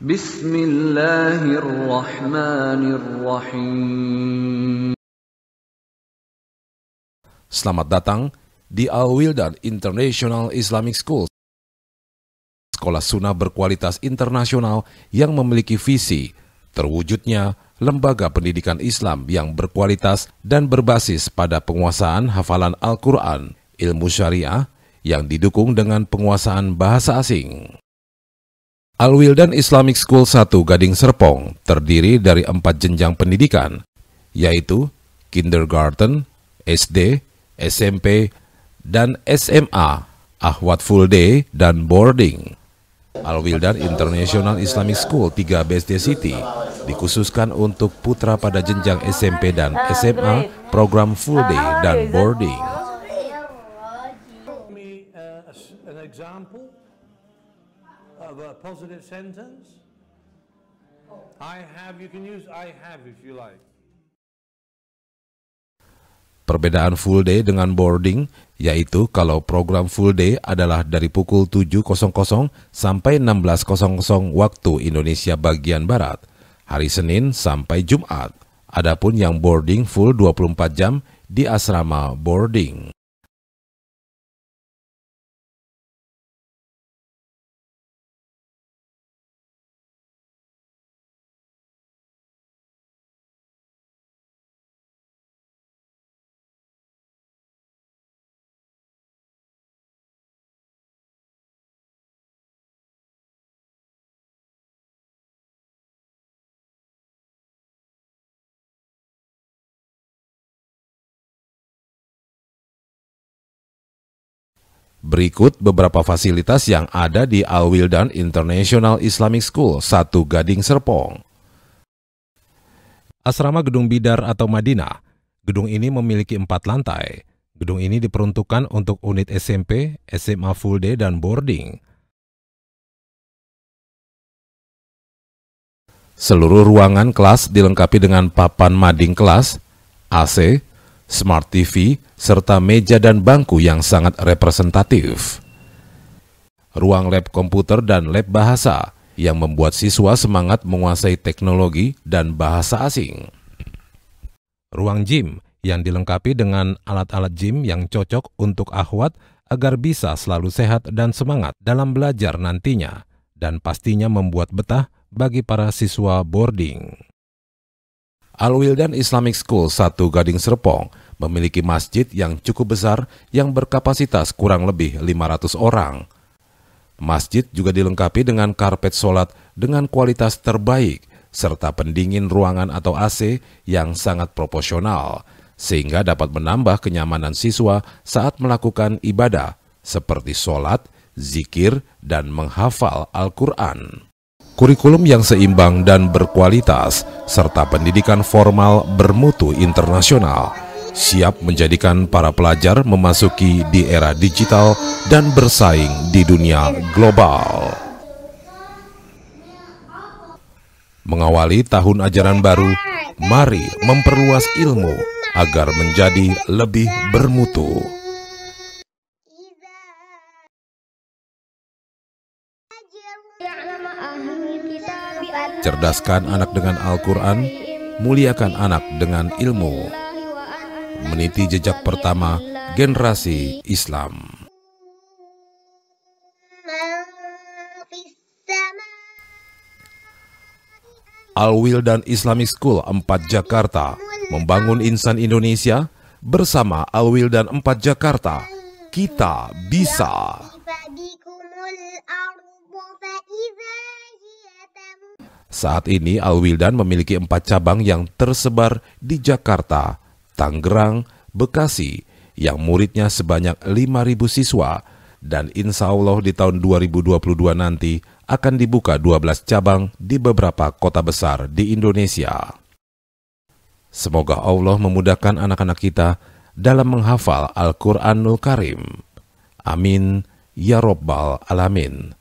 Bismillahirrahmanirrahim. Selamat datang di Al-Wildan International Islamic School. Sekolah sunnah berkualitas internasional yang memiliki visi terwujudnya lembaga pendidikan Islam yang berkualitas dan berbasis pada penguasaan hafalan Al-Quran, ilmu syariah, yang didukung dengan penguasaan bahasa asing. Alwildan Islamic School 1 Gading Serpong terdiri dari empat jenjang pendidikan, yaitu Kindergarten, SD, SMP, dan SMA, Ahwat Full Day, dan Boarding. Alwildan International Islamic School 3 BSD City dikhususkan untuk putra pada jenjang SMP dan SMA, program full day dan boarding of a positive sentence? Oh. I have, you can use I have if you like. Perbedaan full day dengan boarding yaitu kalau program full day adalah dari pukul 7.00 sampai 16.00 waktu Indonesia bagian Barat, hari Senin sampai Jumat. Adapun yang boarding full 24 jam di asrama boarding. Berikut beberapa fasilitas yang ada di Al-Wildan International Islamic School, Satu Gading Serpong. Asrama Gedung Bidar atau Madinah. Gedung ini memiliki empat lantai. Gedung ini diperuntukkan untuk unit SMP, SMA full day, dan boarding. Seluruh ruangan kelas dilengkapi dengan papan mading kelas, AC, smart TV, serta meja dan bangku yang sangat representatif. Ruang lab komputer dan lab bahasa yang membuat siswa semangat menguasai teknologi dan bahasa asing. Ruang gym yang dilengkapi dengan alat-alat gym yang cocok untuk ahwat agar bisa selalu sehat dan semangat dalam belajar nantinya dan pastinya membuat betah bagi para siswa boarding. Al-Wildan Islamic School 1 Gading Serpong memiliki masjid yang cukup besar yang berkapasitas kurang lebih 500 orang. Masjid juga dilengkapi dengan karpet solat dengan kualitas terbaik serta pendingin ruangan atau AC yang sangat proporsional sehingga dapat menambah kenyamanan siswa saat melakukan ibadah seperti solat, zikir, dan menghafal Al-Quran kurikulum yang seimbang dan berkualitas, serta pendidikan formal bermutu internasional, siap menjadikan para pelajar memasuki di era digital dan bersaing di dunia global. Mengawali tahun ajaran baru, mari memperluas ilmu agar menjadi lebih bermutu. Cerdaskan anak dengan Al-Quran, muliakan anak dengan ilmu. Meniti jejak pertama generasi Islam. Alwil dan Islamic School 4 Jakarta membangun insan Indonesia bersama Alwil dan 4 Jakarta. Kita bisa. Saat ini Alwildan memiliki empat cabang yang tersebar di Jakarta, Tangerang, Bekasi, yang muridnya sebanyak 5.000 siswa, dan insya Allah di tahun 2022 nanti akan dibuka 12 cabang di beberapa kota besar di Indonesia. Semoga Allah memudahkan anak-anak kita dalam menghafal Al-Quranul Karim. Amin. Ya Robbal Alamin.